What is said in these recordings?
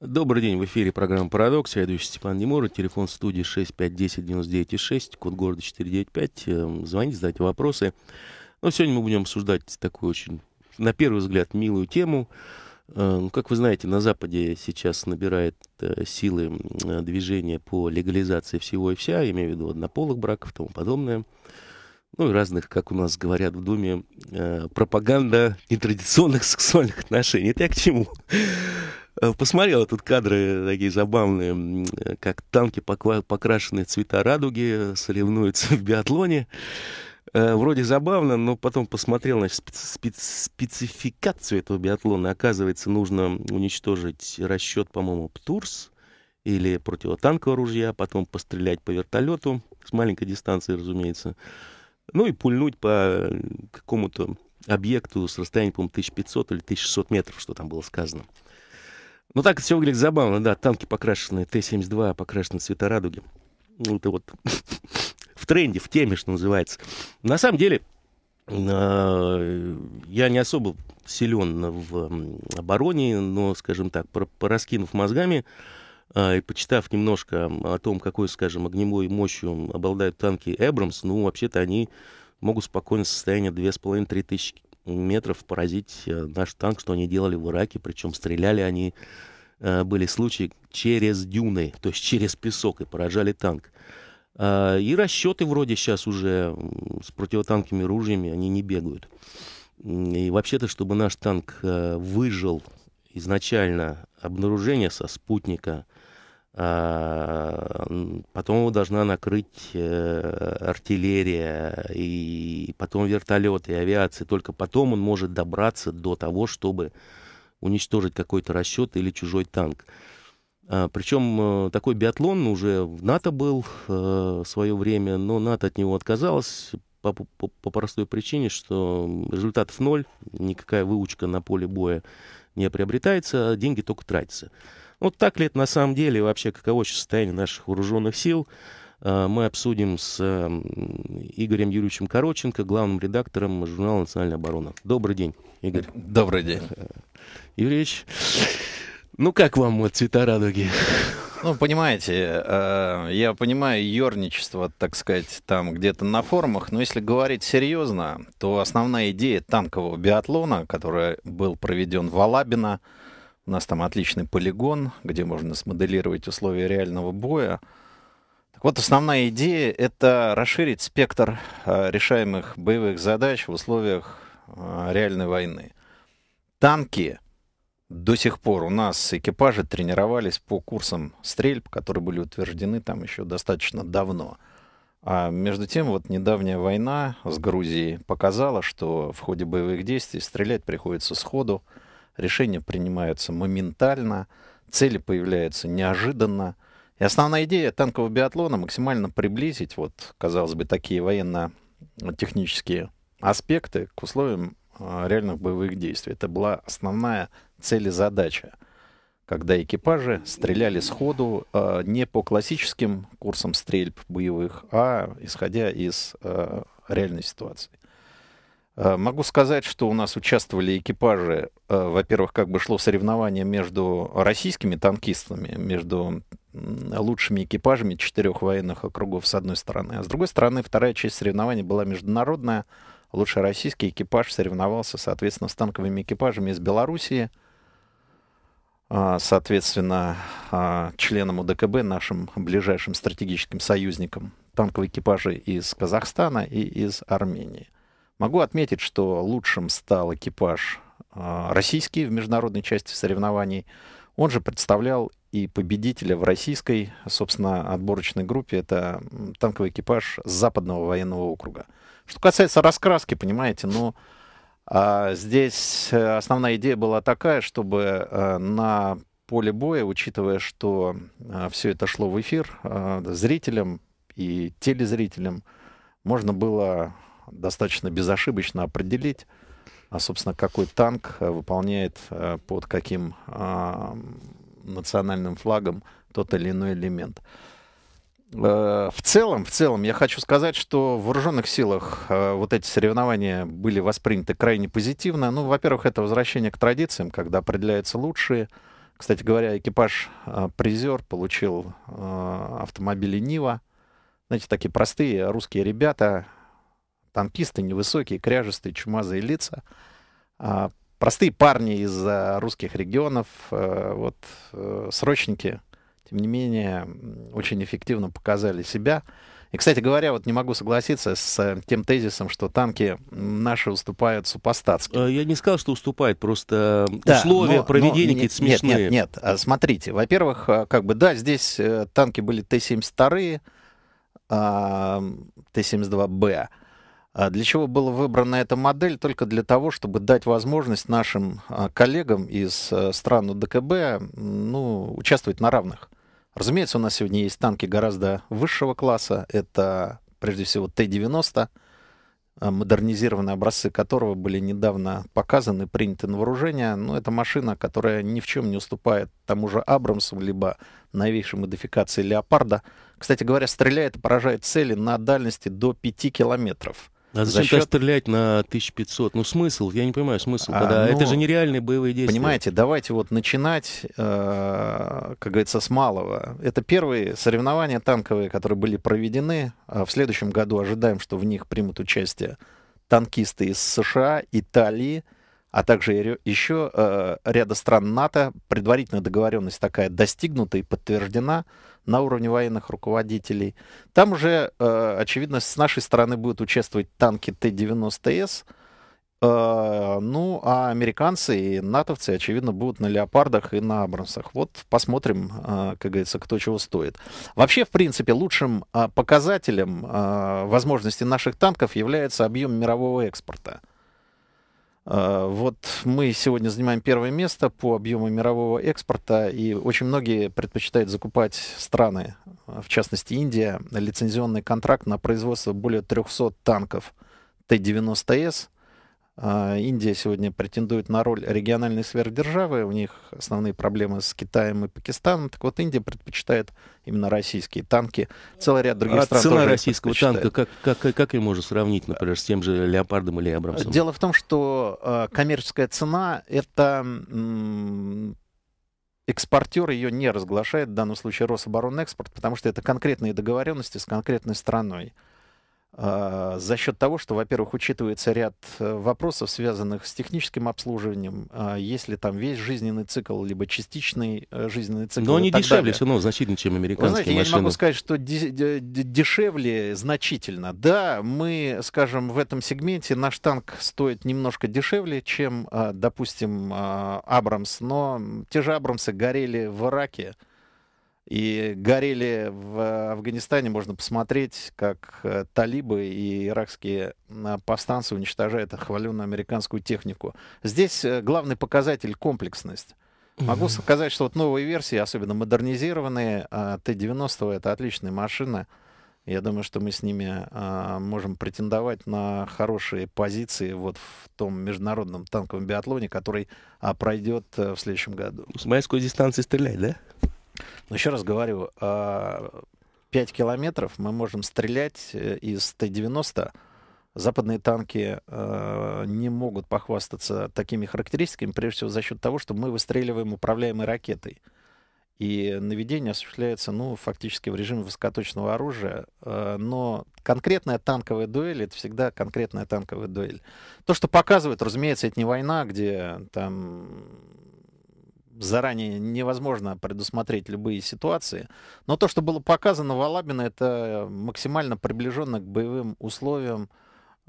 Добрый день, в эфире программа «Парадокс». Я ведущий Степан Немура, телефон студии 6510-99,6, код города 495. Эм, звоните, задайте вопросы. Но сегодня мы будем обсуждать такую очень, на первый взгляд, милую тему. Эм, как вы знаете, на Западе сейчас набирает э, силы э, движение по легализации всего и вся, имею в виду однополых браков и тому подобное ну и разных, как у нас говорят в Думе, э, пропаганда нетрадиционных сексуальных отношений. Это я к чему? Э, посмотрел тут кадры э, такие забавные, э, как танки, покрашенные цвета радуги, соревнуются в биатлоне. Вроде забавно, но потом посмотрел на специ- спецификацию этого биатлона. Оказывается, нужно уничтожить расчет, по-моему, ПТУРС или противотанковое ружья, потом пострелять по вертолету с маленькой дистанции, разумеется. Ну и пульнуть по какому-то объекту с расстояния, по-моему, 1500 или 1600 метров, что там было сказано. Ну так все выглядит забавно, да, танки покрашены, Т-72 покрашены цвета радуги. Ну, это вот в тренде, в теме, что называется. На самом деле, а, я не особо силен в обороне, но, скажем так, пораскинув мозгами а, и почитав немножко о том, какой, скажем, огневой мощью обладают танки Эбрамс, ну, вообще-то они могут спокойно состояние 2,5-3 тысячи метров поразить э, наш танк, что они делали в Ираке, причем стреляли они, э, были случаи через дюны, то есть через песок, и поражали танк. А, и расчеты вроде сейчас уже с противотанковыми ружьями, они не бегают. И вообще-то, чтобы наш танк э, выжил изначально обнаружение со спутника – Э, потом его должна накрыть э, артиллерия, и потом вертолеты, и авиация. Только потом он может добраться до того, чтобы уничтожить какой-то расчет или чужой танк. Э, Причем такой биатлон уже в НАТО был в свое время, но НАТО от него отказалось по, по, по простой причине, что результатов ноль, никакая выучка на поле боя не приобретается, а деньги только тратятся. Вот так ли это на самом деле, вообще каково сейчас состояние наших вооруженных сил, а, мы обсудим с эм, Игорем Юрьевичем Короченко, главным редактором журнала «Национальная оборона». Добрый день, Игорь. Добрый день. Э, Юрьевич, ну как вам вот цвета радуги? Ну, понимаете, э, я понимаю ерничество, так сказать, там где-то на форумах, но если говорить серьезно, то основная идея танкового биатлона, который был проведен в Алабино, у нас там отличный полигон, где можно смоделировать условия реального боя. Так вот, основная идея — это расширить спектр э, решаемых боевых задач в условиях э, реальной войны. Танки до сих пор у нас экипажи тренировались по курсам стрельб, которые были утверждены там еще достаточно давно. А между тем, вот недавняя война с Грузией показала, что в ходе боевых действий стрелять приходится сходу, ходу решения принимаются моментально, цели появляются неожиданно. И основная идея танкового биатлона максимально приблизить, вот, казалось бы, такие военно-технические аспекты к условиям а, реальных боевых действий. Это была основная цель и задача, когда экипажи стреляли сходу а, не по классическим курсам стрельб боевых, а исходя из а, реальной ситуации. Э, могу сказать, что у нас участвовали экипажи, э, во-первых, как бы шло соревнование между российскими танкистами, между лучшими экипажами четырех военных округов с одной стороны, а с другой стороны вторая часть соревнований была международная. Лучший российский экипаж соревновался, соответственно, с танковыми экипажами из Белоруссии, а, соответственно, а, членом УДКБ, нашим ближайшим стратегическим союзником, танковые экипажи из Казахстана и из Армении. Могу отметить, что лучшим стал экипаж а, российский в международной части соревнований. Он же представлял и победителя в российской, собственно, отборочной группе. Это танковый экипаж Западного военного округа. Что касается раскраски, понимаете, ну, а здесь э, основная идея была такая, чтобы э, на поле боя, учитывая, что э, все это шло в эфир, зрителям и телезрителям можно было достаточно безошибочно определить, а, собственно, какой танк э, выполняет э, под каким а, национальным флагом тот или иной элемент. Э, в целом, в целом, я хочу сказать, что в вооруженных силах вот эти соревнования были восприняты крайне позитивно. Ну, во-первых, это возвращение к традициям, когда определяются лучшие. Кстати говоря, экипаж призер получил автомобили Нива. Знаете, такие простые русские ребята, танкисты, невысокие, кряжестые, чумазые лица. А, простые парни из э, русских регионов, э, вот э, срочники, тем не менее, очень эффективно показали себя. И, кстати говоря, вот не могу согласиться с тем тезисом, что танки наши уступают супостатски. Я не сказал, что уступают, просто да, условия но, проведения какие-то смешные. Нет, нет, а, нет. Смотрите, во-первых, как бы, да, здесь танки были Т-72, а, Т-72Б, а для чего была выбрана эта модель? Только для того, чтобы дать возможность нашим а, коллегам из э, стран ДКБ ну, участвовать на равных. Разумеется, у нас сегодня есть танки гораздо высшего класса. Это, прежде всего, Т-90, а, модернизированные образцы которого были недавно показаны, приняты на вооружение. Но это машина, которая ни в чем не уступает тому же Абрамсу, либо новейшей модификации Леопарда. Кстати говоря, стреляет и поражает цели на дальности до 5 километров. Надо за счет... стрелять на 1500. Ну, смысл? Я не понимаю смысл. А, ну, это же нереальные боевые действия. Понимаете, давайте вот начинать, э, как говорится, с малого. Это первые соревнования танковые, которые были проведены. А в следующем году ожидаем, что в них примут участие танкисты из США, Италии, а также еще э, ряда стран НАТО. Предварительная договоренность такая достигнута и подтверждена на уровне военных руководителей. Там уже э, очевидно, с нашей стороны будут участвовать танки Т-90С. Э, ну, а американцы и натовцы, очевидно, будут на леопардах и на абрамсах. Вот посмотрим, э, как говорится, кто чего стоит. Вообще, в принципе, лучшим э, показателем э, возможности наших танков является объем мирового экспорта. Э, вот мы сегодня занимаем первое место по объему мирового экспорта, и очень многие предпочитают закупать страны, э, в частности Индия, лицензионный контракт на производство более 300 танков Т-90С – а, Индия сегодня претендует на роль региональной сверхдержавы. У них основные проблемы с Китаем и Пакистаном. Так вот, Индия предпочитает именно российские танки. Целый ряд других а стран цена тоже российского танка, как, как, как ее можно сравнить, например, с тем же Леопардом или Абрамсом? Дело в том, что а, коммерческая цена — это экспортер ее не разглашает, в данном случае Рособоронэкспорт, потому что это конкретные договоренности с конкретной страной. А, за счет того, что, во-первых, учитывается ряд э, вопросов, связанных с техническим обслуживанием, а, если там весь жизненный цикл, либо частичный э, жизненный цикл. Но они дешевле далее. все равно значительно, чем американские знаете, машины. Я не могу сказать, что дешевле значительно. Да, мы, скажем, в этом сегменте наш танк стоит немножко дешевле, чем, а, допустим, Абрамс, но те же Абрамсы горели в Ираке и горели в Афганистане. Можно посмотреть, как э, талибы и иракские повстанцы уничтожают хваленную американскую технику. Здесь э, главный показатель комплексность. Могу сказать, что вот новые версии, особенно модернизированные, а, Т-90 это отличная машина. Я думаю, что мы с ними а, можем претендовать на хорошие позиции вот в том международном танковом биатлоне, который а, пройдет а, в следующем году. Ну, с майской дистанции стрелять, да? Но еще раз говорю, 5 а, километров мы можем стрелять э, из Т-90. Западные танки э, не могут похвастаться такими характеристиками, прежде всего за счет того, что мы выстреливаем управляемой ракетой. И наведение осуществляется, ну, фактически в режиме высокоточного оружия. Э, но конкретная танковая дуэль — это всегда конкретная танковая дуэль. То, что показывает, разумеется, это не война, где там заранее невозможно предусмотреть любые ситуации. Но то, что было показано в Алабино, это максимально приближенно к боевым условиям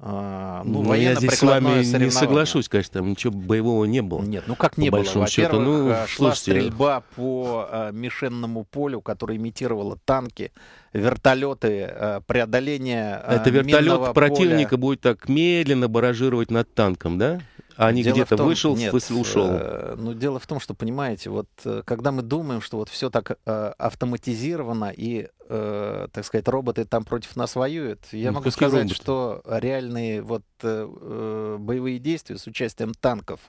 а, ну, ну я здесь с вами не соглашусь, конечно, там ничего боевого не было. Нет, ну как не было? Во-первых, ну, а, шла слушайте. стрельба по э, мишенному полю, которое имитировало танки, вертолеты, э, преодоление э, Это вертолет противника поля. будет так медленно баражировать над танком, да? а не где-то вышел, нет, смысле, ушел. Э, ну, дело в том, что, понимаете, вот э, когда мы думаем, что вот все так э, автоматизировано и, э, так сказать, роботы там против нас воюют, я ну, могу сказать, роботы. что реальные вот э, э, боевые действия с участием танков,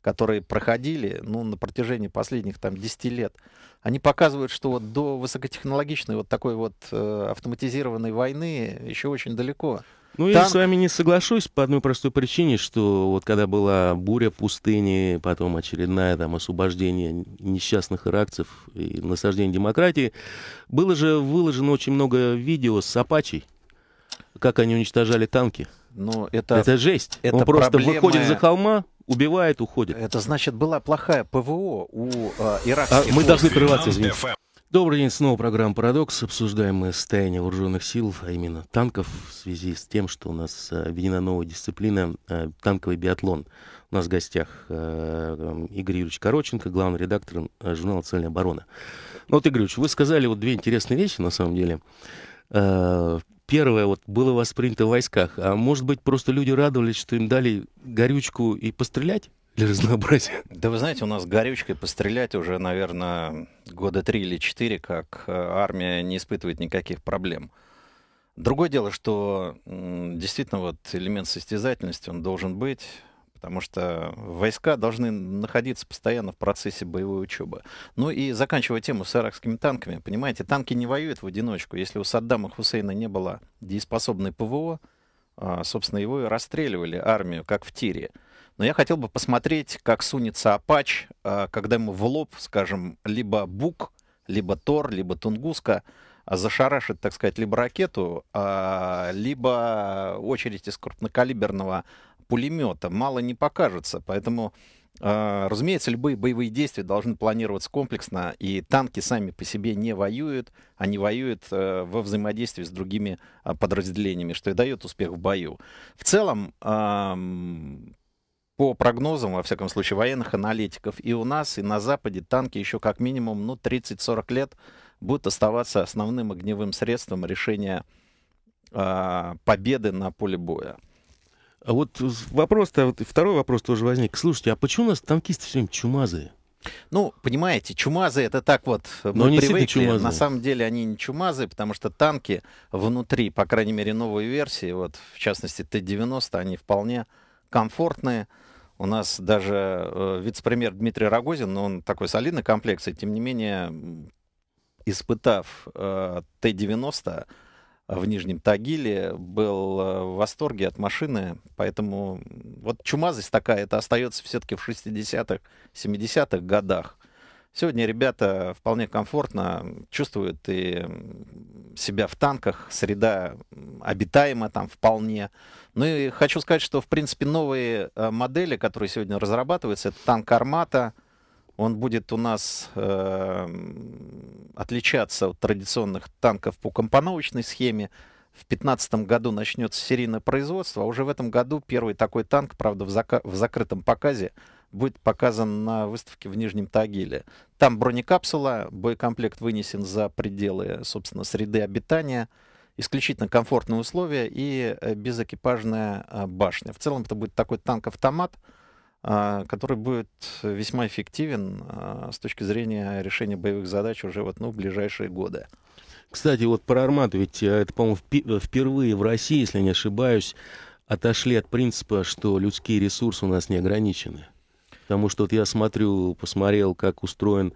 которые проходили ну, на протяжении последних там, 10 лет, они показывают, что вот до высокотехнологичной вот такой вот э, автоматизированной войны еще очень далеко. Ну, Там... я с вами не соглашусь по одной простой причине, что вот когда была буря пустыни, потом очередная там освобождение несчастных иракцев и насаждение демократии, было же выложено очень много видео с Апачей, как они уничтожали танки. Ну, это... Это жесть. Это Он просто проблема... выходит за холма, убивает, уходит. Это значит, была плохая ПВО у э, иракских... А, мы должны прерваться, извините. Добрый день, снова программа «Парадокс». Обсуждаем мы состояние вооруженных сил, а именно танков, в связи с тем, что у нас э, введена новая дисциплина э, — танковый биатлон. У нас в гостях э, Игорь Юрьевич Короченко, главный редактор журнала «Цельная оборона». Ну вот, Игорь Юрьевич, вы сказали вот две интересные вещи, на самом деле. Первое, вот было воспринято в войсках. А может быть, просто люди радовались, что им дали горючку и пострелять? для разнообразия. Да вы знаете, у нас горючкой пострелять уже, наверное, года три или четыре, как э, армия не испытывает никаких проблем. Другое дело, что действительно вот элемент состязательности, он должен быть, потому что войска должны находиться постоянно в процессе боевой учебы. Ну и заканчивая тему с иракскими танками, понимаете, танки не воюют в одиночку. Если у Саддама Хусейна не было дееспособной ПВО, а, собственно, его и расстреливали армию, как в тире. Но я хотел бы посмотреть, как сунется Апач, э, когда ему в лоб, скажем, либо Бук, либо Тор, либо Тунгуска а зашарашит, так сказать, либо ракету, а, либо очередь из крупнокалиберного пулемета. Мало не покажется, поэтому... Э, разумеется, любые боевые действия должны планироваться комплексно, и танки сами по себе не воюют, они воюют э, во взаимодействии с другими а, подразделениями, что и дает успех в бою. В целом, по прогнозам, во всяком случае, военных аналитиков, и у нас, и на Западе танки еще как минимум ну, 30-40 лет будут оставаться основным огневым средством решения э, победы на поле боя. А вот вопрос-то, вот второй вопрос тоже возник. Слушайте, а почему у нас танкисты все время чумазые? Ну, понимаете, чумазы это так вот, мы Но мы привыкли, чумазы. на самом деле они не чумазы, потому что танки внутри, по крайней мере, новые версии, вот в частности Т-90, они вполне комфортные, у нас даже э, вице-премьер Дмитрий Рогозин, но он такой солидный комплекс, и тем не менее, испытав э, Т-90 в Нижнем Тагиле, был э, в восторге от машины. Поэтому вот чумазость такая, это остается все-таки в 60-х, 70-х годах. Сегодня ребята вполне комфортно чувствуют и себя в танках, среда обитаема там вполне. Ну и хочу сказать, что в принципе новые э, модели, которые сегодня разрабатываются, это танк «Армата», он будет у нас э, отличаться от традиционных танков по компоновочной схеме. В 2015 году начнется серийное производство, а уже в этом году первый такой танк, правда, в, зака- в закрытом показе, будет показан на выставке в Нижнем Тагиле. Там бронекапсула, боекомплект вынесен за пределы, собственно, среды обитания, исключительно комфортные условия и э, безэкипажная э, башня. В целом это будет такой танк-автомат, а, который будет весьма эффективен а, с точки зрения решения боевых задач уже вот, ну, в ближайшие годы. Кстати, вот про «Армату», ведь э, это, по-моему, впервые в России, если не ошибаюсь, отошли от принципа, что людские ресурсы у нас не ограничены. Потому что вот я смотрю, посмотрел, как устроен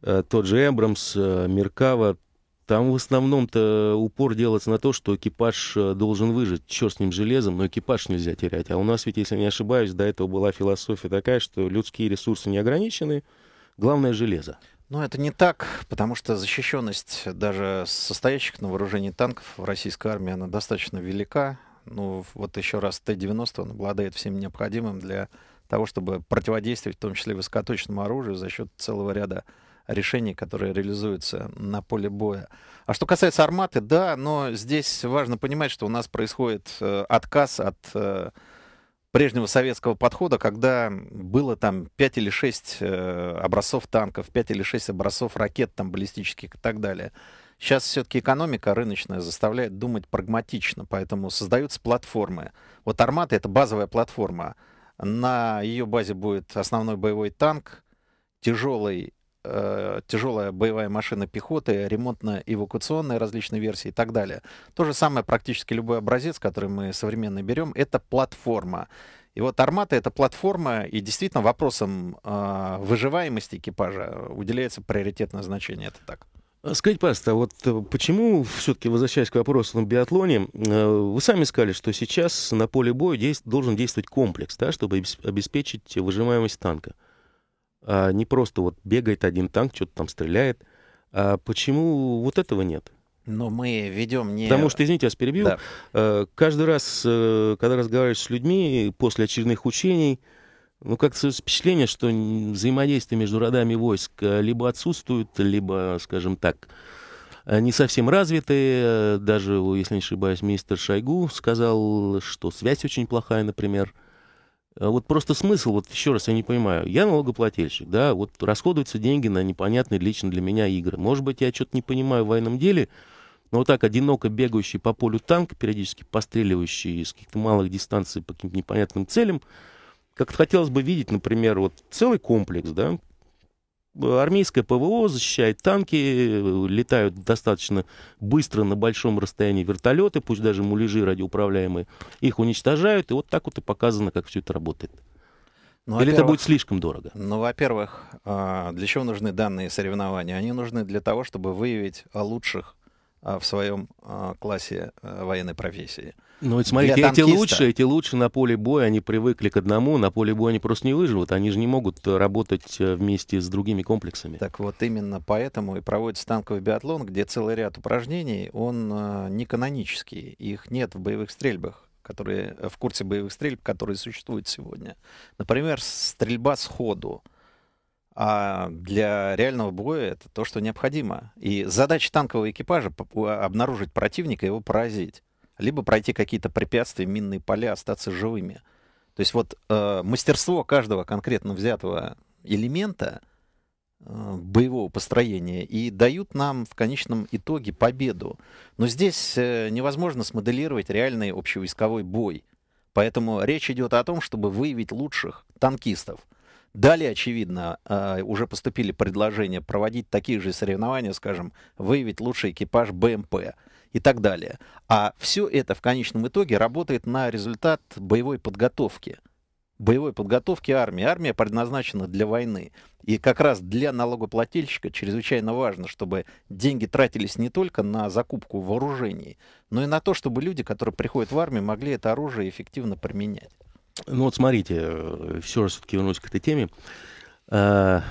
э, тот же Эбрамс, э, Меркава. Там в основном-то упор делается на то, что экипаж э, должен выжить. Черт с ним железом, но экипаж нельзя терять. А у нас ведь, если не ошибаюсь, до этого была философия такая, что людские ресурсы не ограничены, главное — железо. Но это не так, потому что защищенность даже состоящих на вооружении танков в российской армии, она достаточно велика. Ну, вот еще раз, Т-90, он обладает всем необходимым для того, чтобы противодействовать в том числе высокоточному оружию за счет целого ряда решений, которые реализуются на поле боя. А что касается арматы, да, но здесь важно понимать, что у нас происходит э, отказ от э, прежнего советского подхода, когда было там 5 или 6 э, образцов танков, 5 или 6 образцов ракет там баллистических и так далее. Сейчас все-таки экономика рыночная заставляет думать прагматично, поэтому создаются платформы. Вот «Армата» — это базовая платформа. На ее базе будет основной боевой танк, тяжелый, э, тяжелая боевая машина пехоты, ремонтно-эвакуационные различные версии и так далее. То же самое практически любой образец, который мы современно берем, это платформа. И вот «Армата» — это платформа, и действительно вопросом э, выживаемости экипажа уделяется приоритетное значение. Это так. А скажите, паста, а вот э, почему, все-таки возвращаясь к вопросу на биатлоне, э, вы сами сказали, что сейчас на поле боя действ... должен действовать комплекс, да, чтобы обеспечить выжимаемость танка. А не просто вот бегает один танк, что-то там стреляет. А почему вот этого нет? Но мы ведем не... Потому что, извините, я вас перебил. Да. Э, каждый раз, когда разговариваешь с людьми после очередных учений, ну, как создается впечатление, что взаимодействие между родами войск э, либо отсутствует, либо, скажем так, э, не совсем развитые. Э, даже, если не ошибаюсь, министр Шойгу сказал, что связь очень плохая, например. Вот просто смысл, вот еще раз я не понимаю. Я налогоплательщик, да, вот расходуются деньги на непонятные лично для меня игры. Может быть, я что-то не понимаю в военном деле, но вот так одиноко бегающий по полю танк, периодически постреливающий из каких-то малых дистанций по каким-то непонятным целям – как хотелось бы видеть, например, вот целый комплекс, да, армейское ПВО защищает танки, летают достаточно быстро на большом расстоянии вертолеты, пусть даже муляжи радиоуправляемые, их уничтожают, и вот так вот и показано, как все это работает. Ну, Или это будет слишком дорого? Ну, во-первых, а, для чего нужны данные соревнования? Они нужны для того, чтобы выявить лучших а, в своем а, классе э, военной профессии. Ну, вот смотрите, эти лучшие, эти лучше на поле боя, они привыкли к одному, на поле боя они просто не выживут, они же не могут э, работать э, вместе с другими комплексами. Так вот, именно поэтому и проводится танковый биатлон, где целый ряд упражнений, он не канонический, их нет в боевых стрельбах которые в курсе боевых стрельб, которые существуют сегодня. Например, стрельба с ходу а для реального боя это то, что необходимо. И задача танкового экипажа — а, обнаружить противника и его поразить. Либо пройти какие-то препятствия, минные поля, остаться живыми. То есть вот э, мастерство каждого конкретно взятого элемента э, боевого построения и дают нам в конечном итоге победу. Но здесь э, невозможно смоделировать реальный общевойсковой бой. Поэтому речь идет о том, чтобы выявить лучших танкистов — Далее, очевидно, э, уже поступили предложения проводить такие же соревнования, скажем, выявить лучший экипаж БМП и так далее. А все это в конечном итоге работает на результат боевой подготовки боевой подготовки армии. Армия предназначена для войны. И как раз для налогоплательщика чрезвычайно важно, чтобы деньги тратились не только на закупку вооружений, но и на то, чтобы люди, которые приходят в армию, могли это оружие эффективно применять. Ну вот смотрите, э, все же все-таки вернусь к этой теме. Э,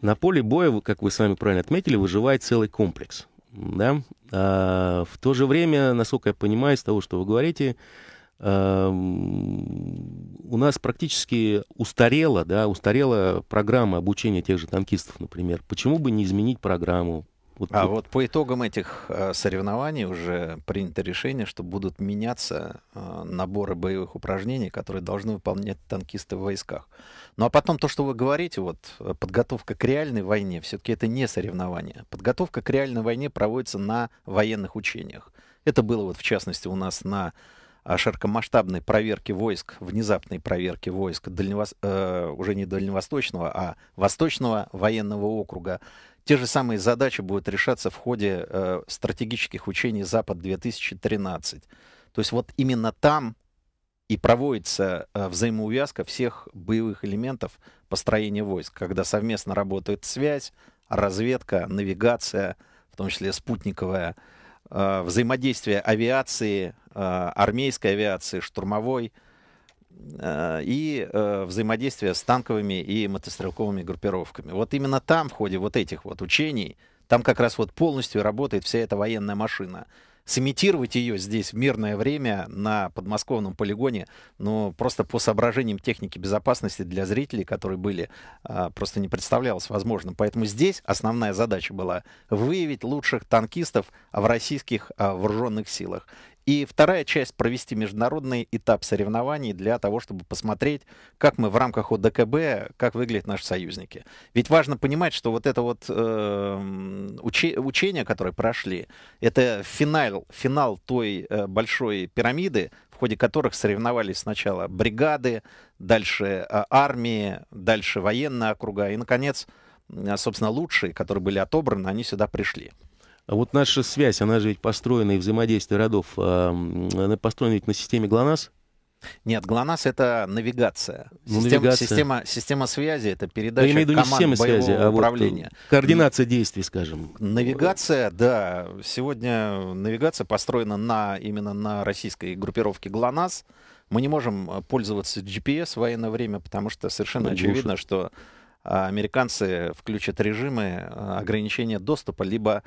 на поле боя, как вы сами правильно отметили, выживает целый комплекс. Да? Э, в то же время, насколько я понимаю, из того, что вы говорите, эм, у нас практически устарела, да, устарела программа обучения тех же танкистов, например. Почему бы не изменить программу? Вот а тут. вот по итогам этих э, соревнований уже принято решение, что будут меняться э, наборы боевых упражнений, которые должны выполнять танкисты в войсках. Ну а потом то, что вы говорите, вот э, подготовка к реальной войне, все-таки это не соревнование. Подготовка к реальной войне проводится на военных учениях. Это было вот в частности у нас на широкомасштабной проверки войск, внезапной проверки войск дальневос... э, уже не дальневосточного, а восточного военного округа. Те же самые задачи будут решаться в ходе э, стратегических учений «Запад-2013». То есть вот именно там и проводится э, взаимоувязка всех боевых элементов построения войск, когда совместно работает связь, разведка, навигация, в том числе спутниковая, Э, взаимодействие авиации, э, армейской авиации, штурмовой э, и взаимодействие с танковыми и мотострелковыми группировками. Вот именно там, в ходе вот этих вот учений, там как раз вот полностью работает вся эта военная машина сымитировать ее здесь в мирное время на подмосковном полигоне, но просто по соображениям техники безопасности для зрителей, которые были, а, просто не представлялось возможным. Поэтому здесь основная задача была выявить лучших танкистов в российских а, вооруженных силах. И вторая часть — провести международный этап соревнований для того, чтобы посмотреть, как мы в рамках ОДКБ, как выглядят наши союзники. Ведь важно понимать, что вот это вот э, эм, учи, учение, которое прошли, это финал, финал той э, большой пирамиды, в ходе которых соревновались сначала бригады, дальше э, армии, дальше военные округа и, наконец, собственно, лучшие, которые были отобраны, они сюда пришли. А вот наша связь, она же ведь построена и взаимодействие родов, а, она построена ведь на системе ГЛОНАСС? Нет, ГЛОНАСС — это навигация. Ну, система, навигация. Система, система связи — это передача да, команд системы связи, а э, управления. Вот координация действий, скажем. Навигация, да. Сегодня навигация построена на, именно на российской группировке ГЛОНАСС. Мы не можем э, пользоваться GPS в военное время, потому что совершенно ну, очевидно, что а, американцы включат режимы э, ограничения доступа, либо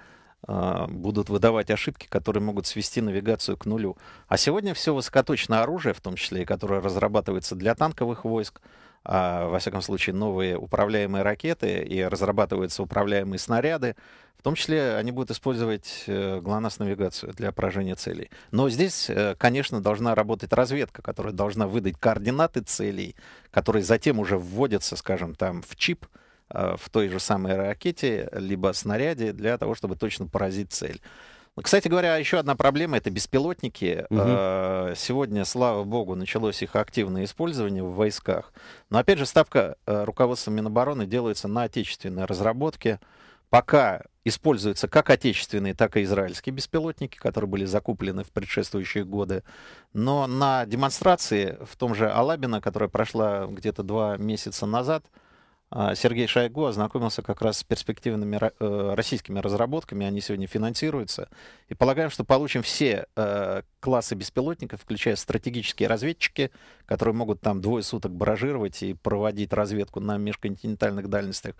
а, будут выдавать ошибки, которые могут свести навигацию к нулю. А сегодня все высокоточное оружие, в том числе и которое разрабатывается для танковых войск, а, во всяком случае, новые управляемые ракеты и разрабатываются управляемые снаряды. В том числе они будут использовать э, ГЛОНАСС-навигацию для поражения целей. Но здесь, э, конечно, должна работать разведка, которая должна выдать координаты целей, которые затем уже вводятся, скажем, там в чип – Э, в той же самой ракете, либо снаряде для того, чтобы точно поразить цель. Ну, кстати говоря, еще одна проблема это беспилотники. Угу. Сегодня, слава богу, началось их активное использование в войсках. Но опять же, ставка э, руководства Минобороны делается на отечественной разработке. Пока используются как отечественные, так и израильские беспилотники, которые были закуплены в предшествующие годы. Но на демонстрации в том же Алабино, которая прошла где-то два месяца назад, а, Сергей Шойгу ознакомился как раз с перспективными э, российскими разработками. Они сегодня финансируются. И полагаем, что получим все э, классы беспилотников, включая стратегические разведчики, которые могут там двое суток баражировать и проводить разведку на межконтинентальных дальностях.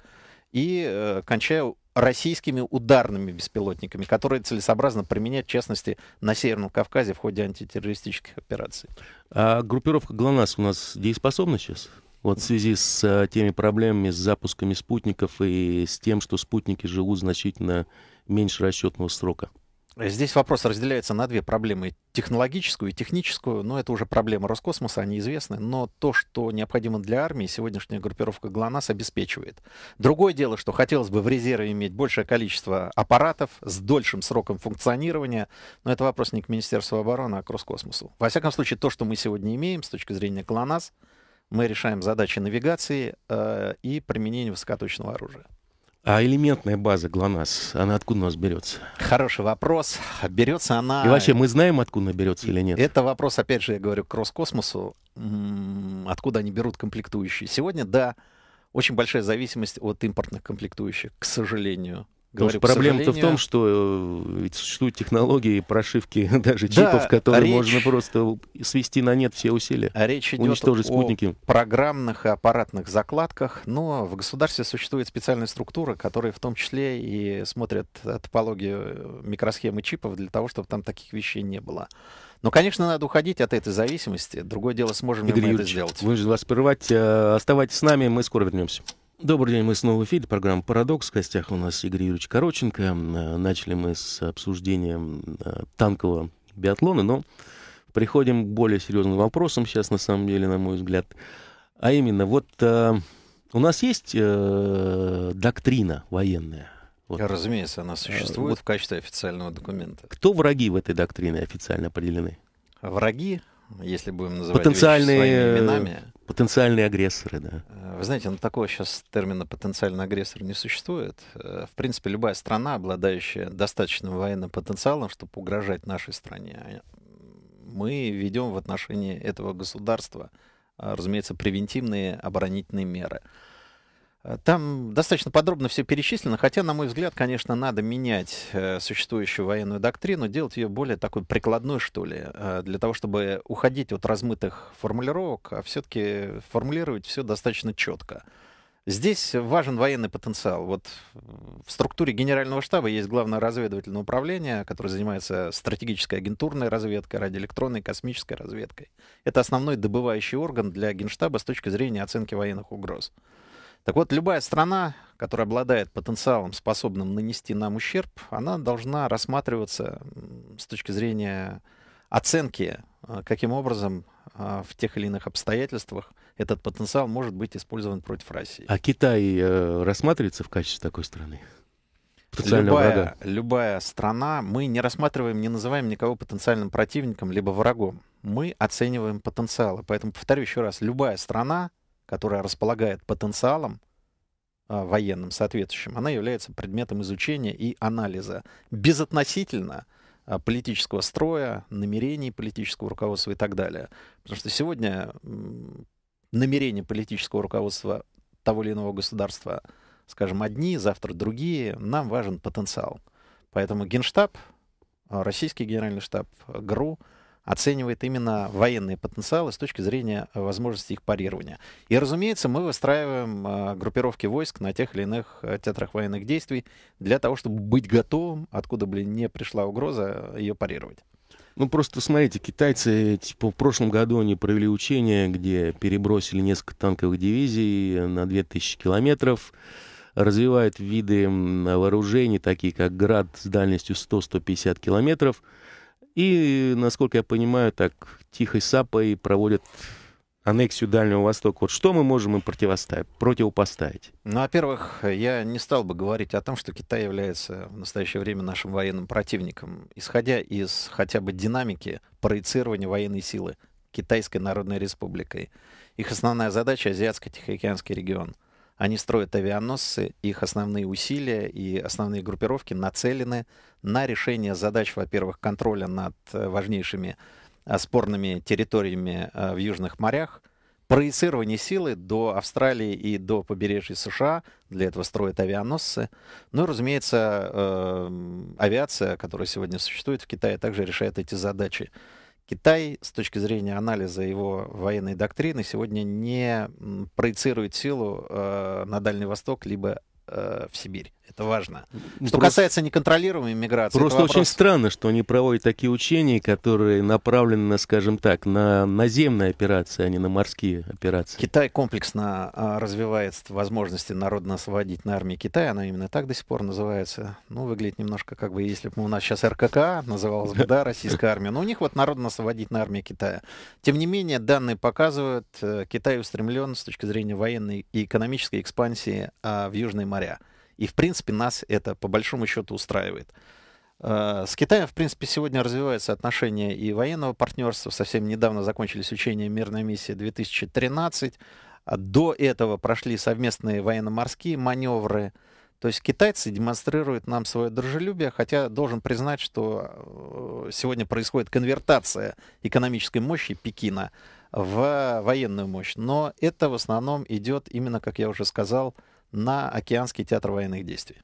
И э, кончая российскими ударными беспилотниками, которые целесообразно применять, в частности, на Северном Кавказе в ходе антитеррористических операций. А группировка ГЛОНАСС у нас дееспособна сейчас? Вот в связи с э, теми проблемами с запусками спутников и с тем, что спутники живут значительно меньше расчетного срока. Здесь вопрос разделяется на две проблемы. Технологическую и техническую, но это уже проблема Роскосмоса, они известны. Но то, что необходимо для армии, сегодняшняя группировка ГЛОНАСС обеспечивает. Другое дело, что хотелось бы в резерве иметь большее количество аппаратов с дольшим сроком функционирования, но это вопрос не к Министерству обороны, а к Роскосмосу. Во всяком случае, то, что мы сегодня имеем с точки зрения ГЛОНАСС, мы решаем задачи навигации э, и применения высокоточного оружия. А элементная база ГЛОНАСС, она откуда у нас берется? Хороший вопрос. Берется она... И вообще, мы знаем, откуда она берется или нет? Это вопрос, опять же, я говорю, к Роскосмосу. Откуда они берут комплектующие? Сегодня, да, очень большая зависимость от импортных комплектующих, к сожалению. Говорю, проблема-то в том, что э, ведь существуют технологии прошивки даже да, чипов, которые речь... можно просто свести на нет все усилия. А речь идет уничтожить спутники. о программных и аппаратных закладках, но в государстве существует специальная структура, которая в том числе и смотрит топологию э, микросхемы чипов для того, чтобы там таких вещей не было. Но, конечно, надо уходить от этой зависимости. Другое дело, сможем ли мы Юрьевич, это сделать. Вы же вас прервать. Э, оставайтесь с нами, мы скоро вернемся. Добрый день, мы снова в эфире. Программа «Парадокс». В гостях у нас Игорь Юрьевич Короченко. Э, начали мы с обсуждения э, танкового биатлона, но приходим к более серьезным вопросам сейчас, на самом деле, на мой взгляд. А именно, вот э, у нас есть доктрина военная. Вот. Разумеется, она существует вот. в качестве официального документа. Кто враги в этой доктрине официально определены? Враги если будем называть потенциальные, именами. Потенциальные агрессоры, да. Э, вы знаете, ну, такого сейчас термина «потенциальный агрессор» не существует. Э, в принципе, любая страна, обладающая достаточным военным потенциалом, чтобы угрожать нашей стране, а, мы ведем в отношении этого государства, а, разумеется, превентивные оборонительные меры – Э, там достаточно подробно все перечислено, хотя, на мой взгляд, конечно, надо менять э, существующую военную доктрину, делать ее более такой прикладной, что ли, э, для того, чтобы уходить от размытых формулировок, а все-таки формулировать все достаточно четко. Здесь важен военный потенциал. Вот в структуре Генерального штаба есть Главное разведывательное управление, которое занимается стратегической агентурной разведкой, радиоэлектронной, космической разведкой. Это основной добывающий орган для Генштаба с точки зрения оценки военных угроз. Так вот, любая страна, которая обладает потенциалом, способным нанести нам ущерб, она должна рассматриваться с точки зрения оценки, э, каким образом э, в тех или иных обстоятельствах этот потенциал может быть использован против России. А Китай э, рассматривается в качестве такой страны? Любая, любая страна, мы не рассматриваем, не называем никого потенциальным противником либо врагом. Мы оцениваем потенциалы. Поэтому повторю еще раз, любая страна, которая располагает потенциалом а, военным соответствующим, она является предметом изучения и анализа безотносительно а, политического строя, намерений политического руководства и так далее. Потому что сегодня намерения политического руководства того или иного государства, скажем, одни, завтра другие, нам важен потенциал. Поэтому Генштаб, а, российский генеральный штаб, ГРУ — оценивает именно военные потенциалы с точки зрения э, возможности их парирования. И, разумеется, мы выстраиваем э, группировки войск на тех или иных э, театрах военных действий для того, чтобы быть готовым, откуда бы не пришла угроза, ее парировать. Ну, просто смотрите, китайцы, типа, в прошлом году они провели учение, где перебросили несколько танковых дивизий на 2000 километров, развивают виды вооружений, такие как «Град» с дальностью 100-150 километров – и, насколько я понимаю, так тихой сапой проводят аннексию Дальнего Востока. Вот что мы можем им противоставить, противопоставить? Ну, во-первых, я не стал бы говорить о том, что Китай является в настоящее время нашим военным противником, исходя из хотя бы динамики проецирования военной силы Китайской Народной Республикой. Их основная задача — Азиатско-Тихоокеанский регион — они строят авианосцы, их основные усилия и основные группировки нацелены на решение задач, во-первых, контроля над э, важнейшими э, спорными территориями э, в южных морях, проецирование силы до Австралии и до побережья США, для этого строят авианосцы. Ну и, разумеется, авиация, которая сегодня существует в Китае, также решает эти задачи. Китай с точки зрения анализа его военной доктрины сегодня не проецирует силу э, на Дальний Восток либо э, в Сибирь. Это важно. Что просто, касается неконтролируемой миграции. Просто вопрос... очень странно, что они проводят такие учения, которые направлены, скажем так, на наземные операции, а не на морские операции. Китай комплексно а, развивает возможности народно освободить на армии Китая. Она именно так до сих пор называется. Ну, выглядит немножко как бы, если бы у нас сейчас РКК называлась бы, да, российская армия. Но у них вот народно освободить на армия Китая. Тем не менее, данные показывают, э, Китай устремлен с точки зрения военной и экономической экспансии а, в Южные моря. И, в принципе, нас это по большому счету устраивает. Э, с Китаем, в принципе, сегодня развиваются отношения и военного партнерства. Совсем недавно закончились учения «Мирная миссия 2013». А до этого прошли совместные военно-морские маневры. То есть китайцы демонстрируют нам свое дружелюбие, хотя должен признать, что э, сегодня происходит конвертация экономической мощи Пекина в военную мощь. Но это в основном идет именно, как я уже сказал, на Океанский театр военных действий.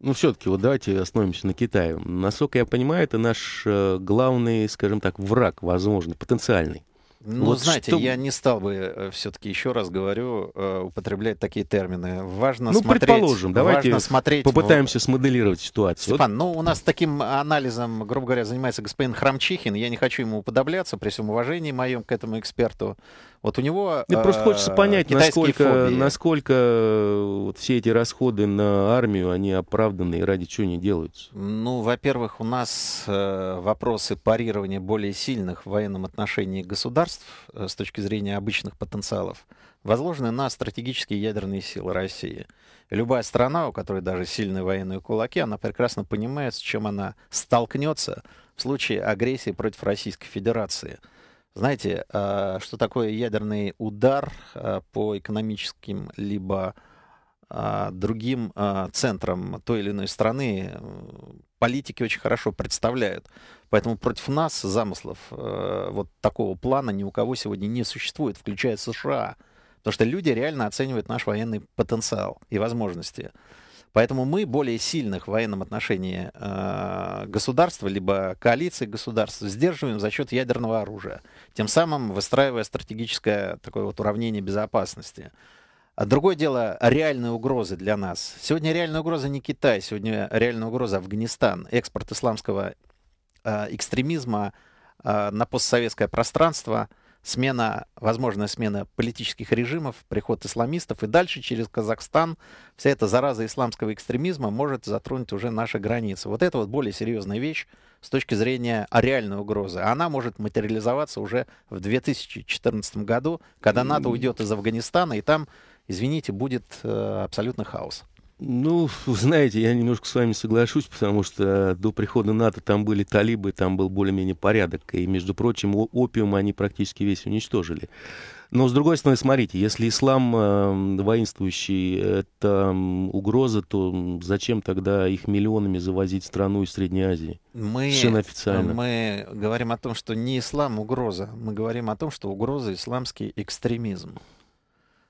Ну, все-таки, вот давайте остановимся на Китае. Насколько я понимаю, это наш э, главный, скажем так, враг, возможно, потенциальный. Ну, вот знаете, что... я не стал бы э, все-таки еще раз говорю э, употреблять такие термины. Важно ну, смотреть. предположим, давайте важно смотреть попытаемся в... смоделировать ситуацию. Степан, вот. ну у нас таким анализом, грубо говоря, занимается господин Храмчихин. Я не хочу ему уподобляться при всем уважении моем к этому эксперту. Вот у него. Мне просто э, хочется понять, насколько, фобии. насколько вот все эти расходы на армию они оправданы и ради чего они делаются. Ну, во-первых, у нас вопросы парирования более сильных в военном отношении государств государств э, с точки зрения обычных потенциалов возложены на стратегические ядерные силы России. Любая страна, у которой даже сильные военные кулаки, она прекрасно понимает, с чем она столкнется в случае агрессии против Российской Федерации. Знаете, э, что такое ядерный удар э, по экономическим либо другим центрам той или иной страны политики очень хорошо представляют. Поэтому против нас замыслов э, вот такого плана ни у кого сегодня не существует, включая США. Потому что люди реально оценивают наш военный потенциал и возможности. Поэтому мы более сильных в военном отношении э, государства, либо коалиции государств, сдерживаем за счет ядерного оружия, тем самым выстраивая стратегическое такое вот уравнение безопасности. А другое дело реальные угрозы для нас. Сегодня реальная угроза не Китай, сегодня реальная угроза Афганистан. Экспорт исламского э, экстремизма э, на постсоветское пространство, смена, возможная смена политических режимов, приход исламистов и дальше через Казахстан вся эта зараза исламского экстремизма может затронуть уже наши границы. Вот это вот более серьезная вещь с точки зрения а, реальной угрозы. Она может материализоваться уже в 2014 году, когда НАТО уйдет из Афганистана, и там извините, будет э, абсолютно хаос. Ну, знаете, я немножко с вами соглашусь, потому что э, до прихода НАТО там были талибы, там был более-менее порядок. И, между прочим, опиум они практически весь уничтожили. Но, с другой стороны, смотрите, если ислам э, воинствующий — это угроза, то зачем тогда их миллионами завозить в страну из Средней Азии? Мы, Совершенно официально. Мы говорим о том, что не ислам — угроза. Мы говорим о том, что угроза — исламский экстремизм.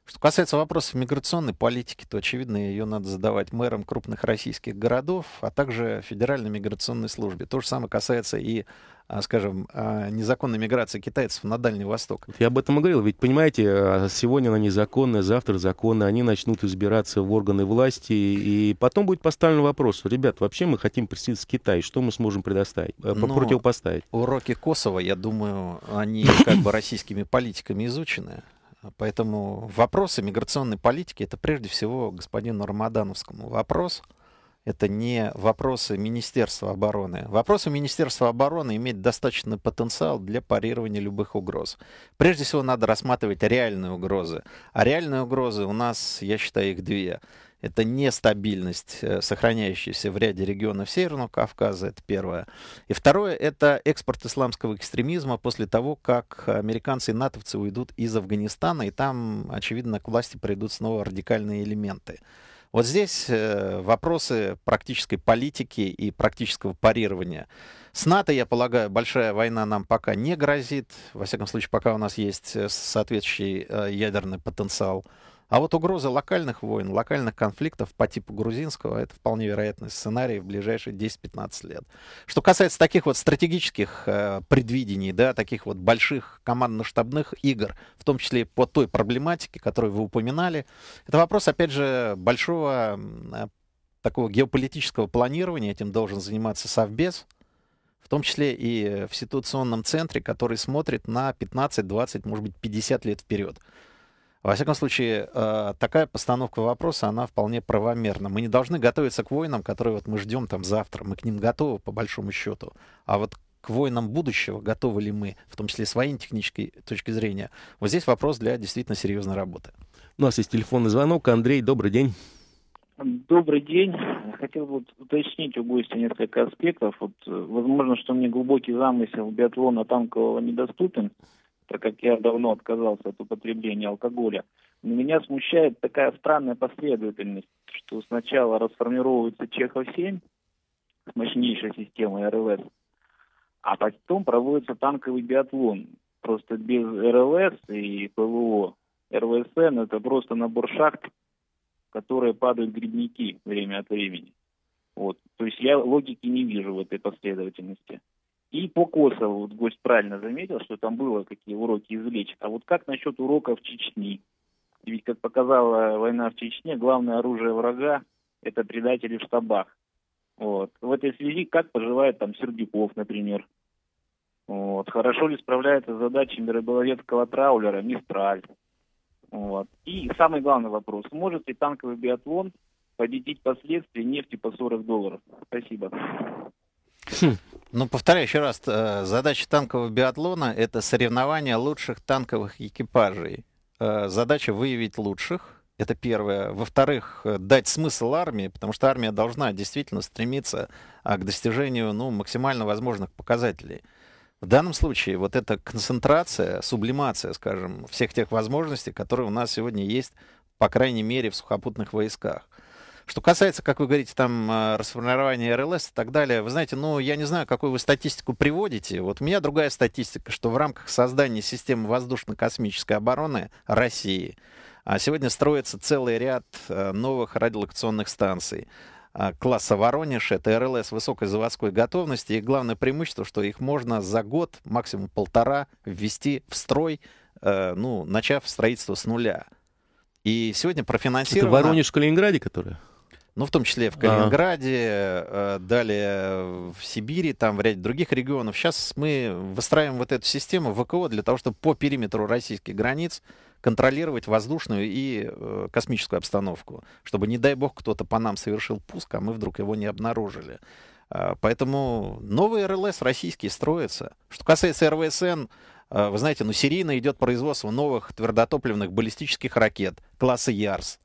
Что касается вопросов миграционной политики, то, очевидно, ее надо задавать мэрам крупных российских городов, а также Федеральной миграционной службе. То же самое касается и а, скажем, а, незаконной миграции китайцев на Дальний Восток. Я об этом и говорил. Ведь, понимаете, а, сегодня она незаконная, завтра законная. Они начнут избираться в органы власти. И потом будет поставлен вопрос. Ребят, вообще мы хотим присоединиться к Китаю. Что мы сможем предоставить, Но э, ну, противопоставить? Уроки Косово, я думаю, они как бы российскими политиками изучены. Поэтому вопросы миграционной политики это прежде всего господину Рамадановскому вопрос. Это не вопросы Министерства обороны. Вопросы Министерства обороны имеют достаточный потенциал для парирования любых угроз. Прежде всего надо рассматривать реальные угрозы. А реальные угрозы у нас, я считаю, их две это нестабильность, э, сохраняющаяся в ряде регионов Северного Кавказа, это первое. И второе, это экспорт исламского экстремизма после того, как американцы и натовцы уйдут из Афганистана, и там, очевидно, к власти придут снова радикальные элементы. Вот здесь э, вопросы практической политики и практического парирования. С НАТО, я полагаю, большая война нам пока не грозит. Во всяком случае, пока у нас есть э, соответствующий ядерный потенциал. А вот угроза локальных войн, локальных конфликтов по типу грузинского, это вполне вероятный сценарий в ближайшие 10-15 лет. Что касается таких вот стратегических э, предвидений, да, таких вот больших командно-штабных игр, в том числе по той проблематике, которую вы упоминали, это вопрос, опять же, большого э, такого геополитического планирования, этим должен заниматься Совбез, в том числе и в ситуационном центре, который смотрит на 15, 20, может быть, 50 лет вперед. Во всяком случае, э, такая постановка вопроса, она вполне правомерна. Мы не должны готовиться к войнам, которые вот мы ждем там завтра. Мы к ним готовы, по большому счету. А вот к войнам будущего готовы ли мы, в том числе с военной технической точки зрения, вот здесь вопрос для действительно серьезной работы. У нас есть телефонный звонок. Андрей, добрый день. Добрый день. Хотел вот уточнить у гостя несколько аспектов. Вот, э, возможно, что мне глубокий замысел биатлона танкового недоступен так как я давно отказался от употребления алкоголя. Но меня смущает такая странная последовательность, что сначала расформировывается Чехов-7 с мощнейшей системой РЛС, а потом проводится танковый биатлон. Просто без РЛС и ПВО. РВСН – это просто набор шахт, в которые падают грибники время от времени. Вот. То есть я логики не вижу в этой последовательности. И по Косово, вот гость правильно заметил, что там было какие уроки извлечь. А вот как насчет уроков Чечни? Ведь, как показала война в Чечне, главное оружие врага – это предатели в штабах. Вот. В этой связи как поживает там Сердюков, например? Вот. Хорошо ли справляется с задачами рыболовецкого траулера «Мистраль»? Вот. И самый главный вопрос. Может ли танковый биатлон победить последствия нефти по 40 долларов? Спасибо. Хм. Ну, повторяю еще раз, э, задача танкового биатлона – это соревнование лучших танковых экипажей. Э, задача выявить лучших – это первое. Во-вторых, э, дать смысл армии, потому что армия должна действительно стремиться а, к достижению ну, максимально возможных показателей. В данном случае вот эта концентрация, сублимация, скажем, всех тех возможностей, которые у нас сегодня есть, по крайней мере, в сухопутных войсках. Что касается, как вы говорите, там э, расформирования РЛС и так далее, вы знаете, ну, я не знаю, какую вы статистику приводите. Вот у меня другая статистика, что в рамках создания системы воздушно-космической обороны России а, сегодня строится целый ряд э, новых радиолокационных станций а, класса Воронеж. Это РЛС высокой заводской готовности. И главное преимущество, что их можно за год, максимум полтора, ввести в строй, э, ну, начав строительство с нуля. И сегодня профинансировано... Это Воронеж в Калининграде, которая? ну, в том числе в Калининграде, а. далее в Сибири, там в ряде других регионов. Сейчас мы выстраиваем вот эту систему ВКО для того, чтобы по периметру российских границ контролировать воздушную и э, космическую обстановку, чтобы, не дай бог, кто-то по нам совершил пуск, а мы вдруг его не обнаружили. Э, поэтому новые РЛС российские строятся. Что касается РВСН, э, вы знаете, ну, серийно идет производство новых твердотопливных баллистических ракет класса ЯРС.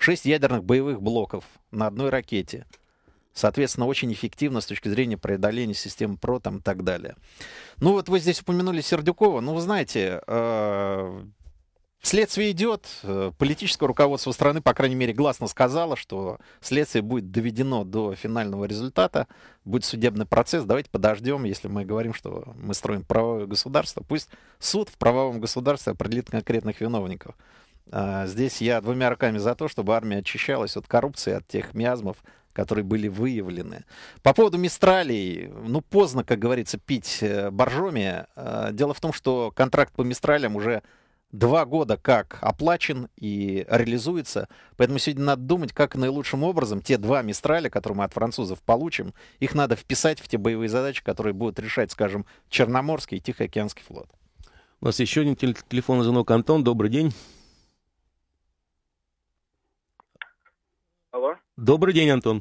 Шесть ядерных боевых блоков на одной ракете. Соответственно, очень эффективно с точки зрения преодоления систем ПРО там, и так далее. Ну вот вы здесь упомянули Сердюкова. Ну вы знаете, э, следствие идет. Э, политическое руководство страны, по крайней мере, гласно сказало, что следствие будет доведено до финального результата. Будет судебный процесс. Давайте подождем, если мы говорим, что мы строим правовое государство. Пусть суд в правовом государстве определит конкретных виновников. А, здесь я двумя руками за то, чтобы армия очищалась от коррупции, от тех миазмов, которые были выявлены. По поводу мистралей, ну поздно, как говорится, пить э, боржоми. А, дело в том, что контракт по мистралям уже два года как оплачен и реализуется. Поэтому сегодня надо думать, как наилучшим образом те два мистраля, которые мы от французов получим, их надо вписать в те боевые задачи, которые будут решать, скажем, Черноморский и Тихоокеанский флот. У нас еще один телефонный звонок. Антон, добрый день. Алло. Добрый день, Антон.